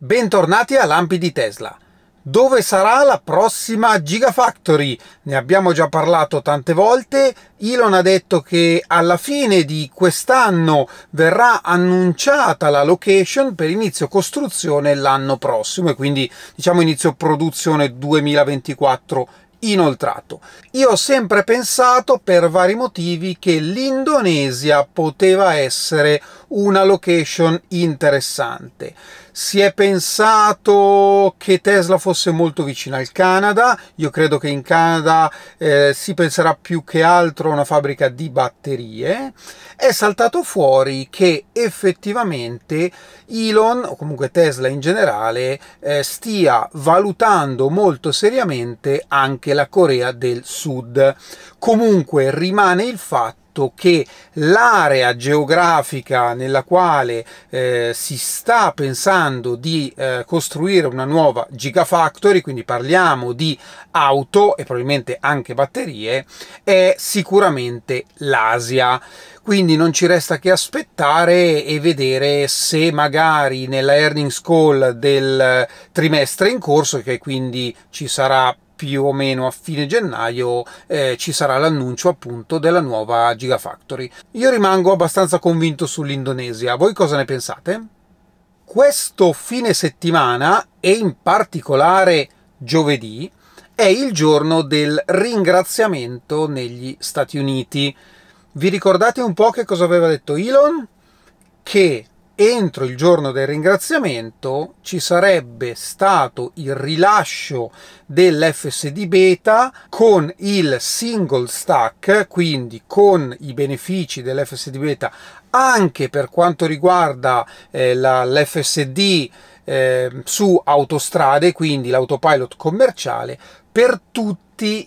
Bentornati a Lampi di Tesla. Dove sarà la prossima Gigafactory? Ne abbiamo già parlato tante volte. Elon ha detto che alla fine di quest'anno verrà annunciata la location per inizio costruzione l'anno prossimo e quindi diciamo inizio produzione 2024 inoltrato. Io ho sempre pensato per vari motivi che l'Indonesia poteva essere una location interessante si è pensato che Tesla fosse molto vicina al Canada, io credo che in Canada eh, si penserà più che altro a una fabbrica di batterie, è saltato fuori che effettivamente Elon, o comunque Tesla in generale, eh, stia valutando molto seriamente anche la Corea del Sud. Comunque rimane il fatto fatto che l'area geografica nella quale eh, si sta pensando di eh, costruire una nuova gigafactory, quindi parliamo di auto e probabilmente anche batterie, è sicuramente l'Asia quindi non ci resta che aspettare e vedere se magari nella earnings call del trimestre in corso, che quindi ci sarà più o meno a fine gennaio eh, ci sarà l'annuncio appunto della nuova Gigafactory. Io rimango abbastanza convinto sull'Indonesia, voi cosa ne pensate? Questo fine settimana e in particolare giovedì è il giorno del ringraziamento negli Stati Uniti. Vi ricordate un po' che cosa aveva detto Elon? Che entro il giorno del ringraziamento ci sarebbe stato il rilascio dell'FSD beta con il single stack, quindi con i benefici dell'FSD beta anche per quanto riguarda eh, l'FSD eh, su autostrade, quindi l'autopilot commerciale, per tutti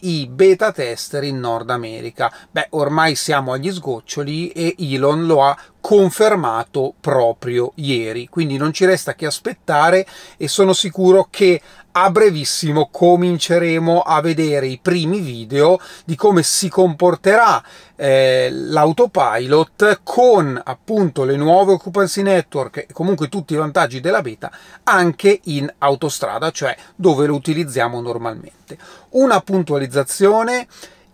i beta tester in Nord America. Beh, ormai siamo agli sgoccioli e Elon lo ha confermato proprio ieri, quindi non ci resta che aspettare e sono sicuro che a brevissimo cominceremo a vedere i primi video di come si comporterà eh, l'autopilot con appunto le nuove occupancy network e comunque tutti i vantaggi della beta anche in autostrada, cioè dove lo utilizziamo normalmente. Una puntualizzazione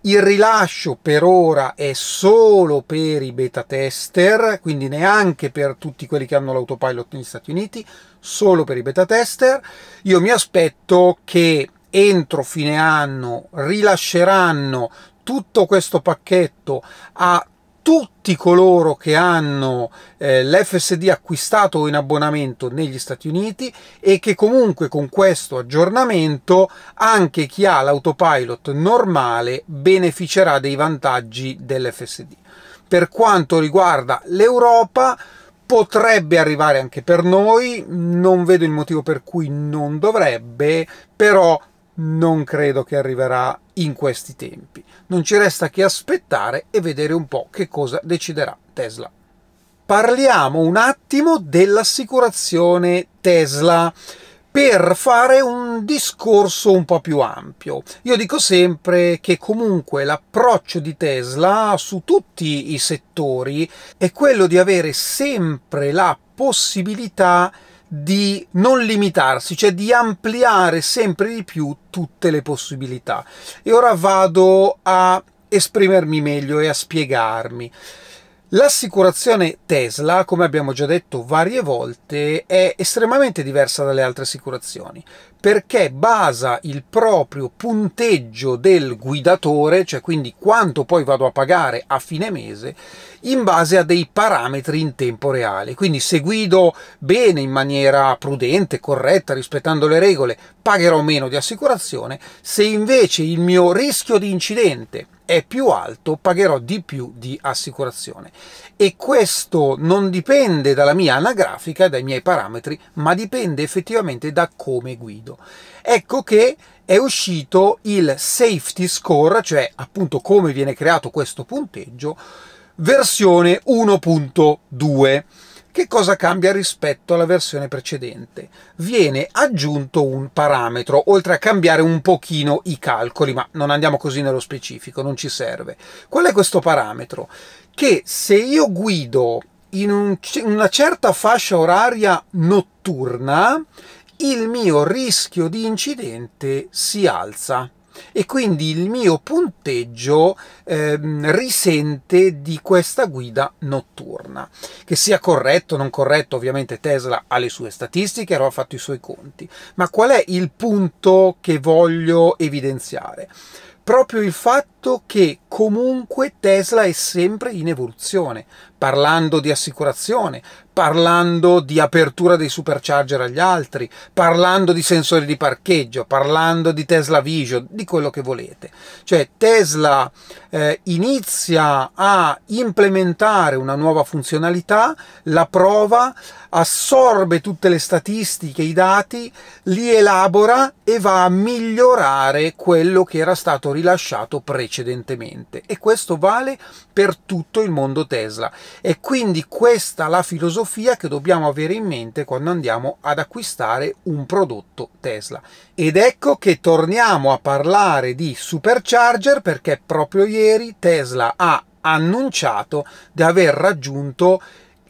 il rilascio per ora è solo per i beta tester, quindi neanche per tutti quelli che hanno l'autopilot negli Stati Uniti, solo per i beta tester. Io mi aspetto che entro fine anno rilasceranno tutto questo pacchetto a tutti coloro che hanno eh, l'FSD acquistato in abbonamento negli Stati Uniti e che comunque con questo aggiornamento anche chi ha l'autopilot normale beneficerà dei vantaggi dell'FSD. Per quanto riguarda l'Europa, potrebbe arrivare anche per noi, non vedo il motivo per cui non dovrebbe, però non credo che arriverà in questi tempi. Non ci resta che aspettare e vedere un po' che cosa deciderà Tesla. Parliamo un attimo dell'assicurazione Tesla per fare un discorso un po' più ampio. Io dico sempre che comunque l'approccio di Tesla su tutti i settori è quello di avere sempre la possibilità di di non limitarsi, cioè di ampliare sempre di più tutte le possibilità. E ora vado a esprimermi meglio e a spiegarmi. L'assicurazione Tesla, come abbiamo già detto varie volte, è estremamente diversa dalle altre assicurazioni perché basa il proprio punteggio del guidatore, cioè quindi quanto poi vado a pagare a fine mese, in base a dei parametri in tempo reale. Quindi se guido bene, in maniera prudente, corretta, rispettando le regole, pagherò meno di assicurazione, se invece il mio rischio di incidente è più alto pagherò di più di assicurazione e questo non dipende dalla mia anagrafica, dai miei parametri, ma dipende effettivamente da come guido. Ecco che è uscito il safety score, cioè appunto come viene creato questo punteggio, versione 1.2. Che cosa cambia rispetto alla versione precedente? Viene aggiunto un parametro, oltre a cambiare un pochino i calcoli, ma non andiamo così nello specifico, non ci serve. Qual è questo parametro? Che se io guido in un, una certa fascia oraria notturna, il mio rischio di incidente si alza e quindi il mio punteggio ehm, risente di questa guida notturna. Che sia corretto o non corretto, ovviamente Tesla ha le sue statistiche, avrà fatto i suoi conti, ma qual è il punto che voglio evidenziare? proprio il fatto che comunque Tesla è sempre in evoluzione, parlando di assicurazione, parlando di apertura dei supercharger agli altri, parlando di sensori di parcheggio, parlando di Tesla Vision, di quello che volete. Cioè Tesla eh, inizia a implementare una nuova funzionalità, la prova, assorbe tutte le statistiche, i dati, li elabora e va a migliorare quello che era stato rilasciato precedentemente. E questo vale per tutto il mondo Tesla. E quindi questa la filosofia che dobbiamo avere in mente quando andiamo ad acquistare un prodotto Tesla. Ed ecco che torniamo a parlare di supercharger perché proprio ieri Tesla ha annunciato di aver raggiunto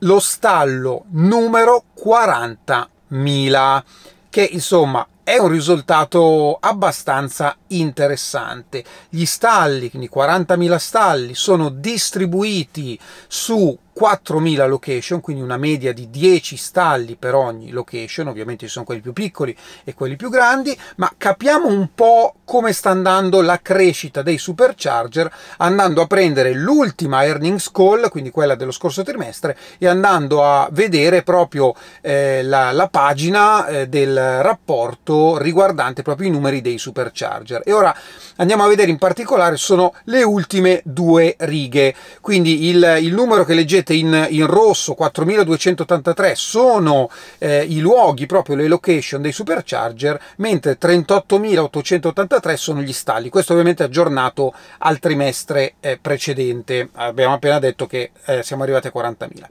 lo stallo numero 40.000 che insomma è un risultato abbastanza interessante. Gli stalli, quindi 40.000 stalli, sono distribuiti su 4.000 location, quindi una media di 10 stalli per ogni location, ovviamente ci sono quelli più piccoli e quelli più grandi, ma capiamo un po' come sta andando la crescita dei supercharger andando a prendere l'ultima earnings call, quindi quella dello scorso trimestre, e andando a vedere proprio eh, la, la, pagina eh, del rapporto riguardante proprio i numeri dei supercharger. E ora andiamo a vedere in particolare sono le ultime due righe, quindi il, il numero che leggete vedete in, in rosso 4283 sono eh, i luoghi, proprio le location dei supercharger, mentre 38.883 sono gli stalli. Questo ovviamente aggiornato al trimestre eh, precedente. Abbiamo appena detto che eh, siamo arrivati a 40.000.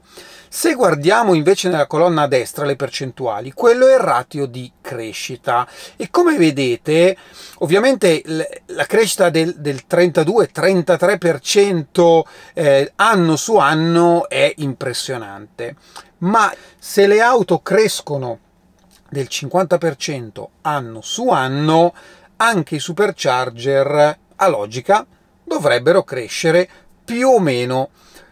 Se guardiamo invece nella colonna a destra le percentuali, quello è il ratio di crescita e come vedete ovviamente la crescita del, del 32-33% eh, anno su anno è impressionante ma se le auto crescono del 50% anno su anno anche i supercharger a logica dovrebbero crescere più o meno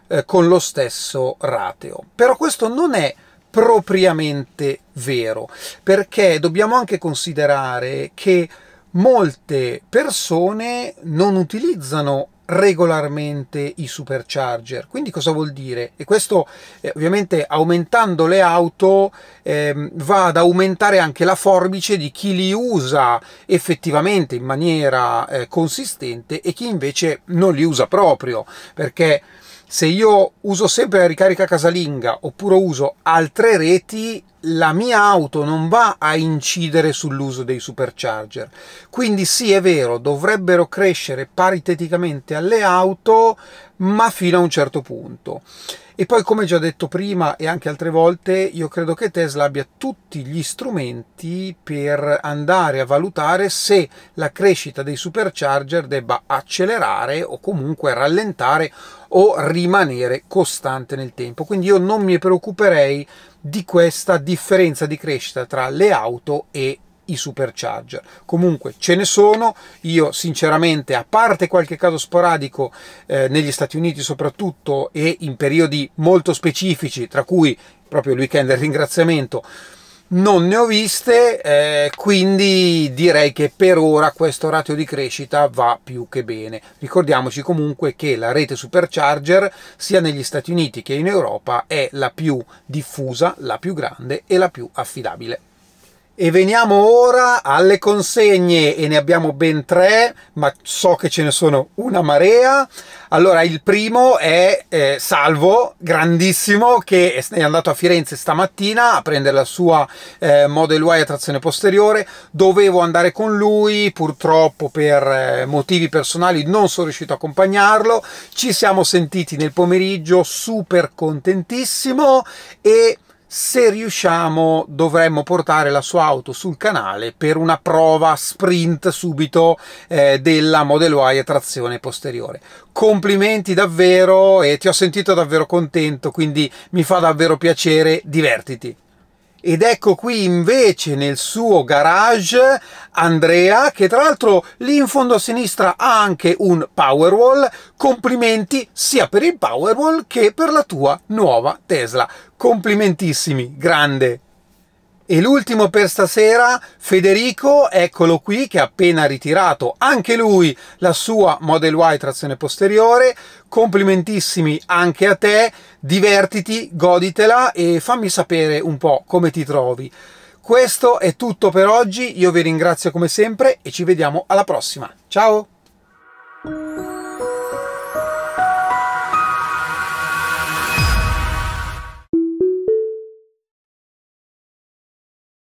eh, con lo stesso rateo però questo non è propriamente vero, perché dobbiamo anche considerare che molte persone non utilizzano regolarmente i supercharger. Quindi cosa vuol dire? E questo eh, ovviamente aumentando le auto eh, va ad aumentare anche la forbice di chi li usa effettivamente in maniera eh, consistente e chi invece non li usa proprio, perché se io uso sempre la ricarica casalinga oppure uso altre reti la mia auto non va a incidere sull'uso dei supercharger. Quindi sì, è vero, dovrebbero crescere pariteticamente alle auto, ma fino a un certo punto. E poi, come già detto prima e anche altre volte, io credo che Tesla abbia tutti gli strumenti per andare a valutare se la crescita dei supercharger debba accelerare o comunque rallentare o rimanere costante nel tempo. Quindi io non mi preoccuperei di questa differenza di crescita tra le auto e i supercharger. Comunque ce ne sono, io sinceramente, a parte qualche caso sporadico eh, negli Stati Uniti soprattutto e in periodi molto specifici, tra cui proprio il weekend del ringraziamento, non ne ho viste eh, quindi direi che per ora questo ratio di crescita va più che bene ricordiamoci comunque che la rete supercharger sia negli Stati Uniti che in Europa è la più diffusa la più grande e la più affidabile e veniamo ora alle consegne e ne abbiamo ben tre, ma so che ce ne sono una marea. Allora, il primo è eh, Salvo, grandissimo, che è andato a Firenze stamattina a prendere la sua eh, Model Y a trazione posteriore. Dovevo andare con lui, purtroppo per eh, motivi personali non sono riuscito a accompagnarlo. Ci siamo sentiti nel pomeriggio, super contentissimo e se riusciamo dovremmo portare la sua auto sul canale per una prova sprint subito eh, della Model Y a trazione posteriore. Complimenti davvero e ti ho sentito davvero contento, quindi mi fa davvero piacere, divertiti! Ed ecco qui invece nel suo garage Andrea, che tra l'altro lì in fondo a sinistra ha anche un Powerwall. Complimenti sia per il Powerwall che per la tua nuova Tesla. Complimentissimi, grande! E l'ultimo per stasera, Federico, eccolo qui, che ha appena ritirato anche lui la sua Model Y trazione posteriore. Complimentissimi anche a te, divertiti, goditela e fammi sapere un po' come ti trovi. Questo è tutto per oggi, io vi ringrazio come sempre e ci vediamo alla prossima. Ciao!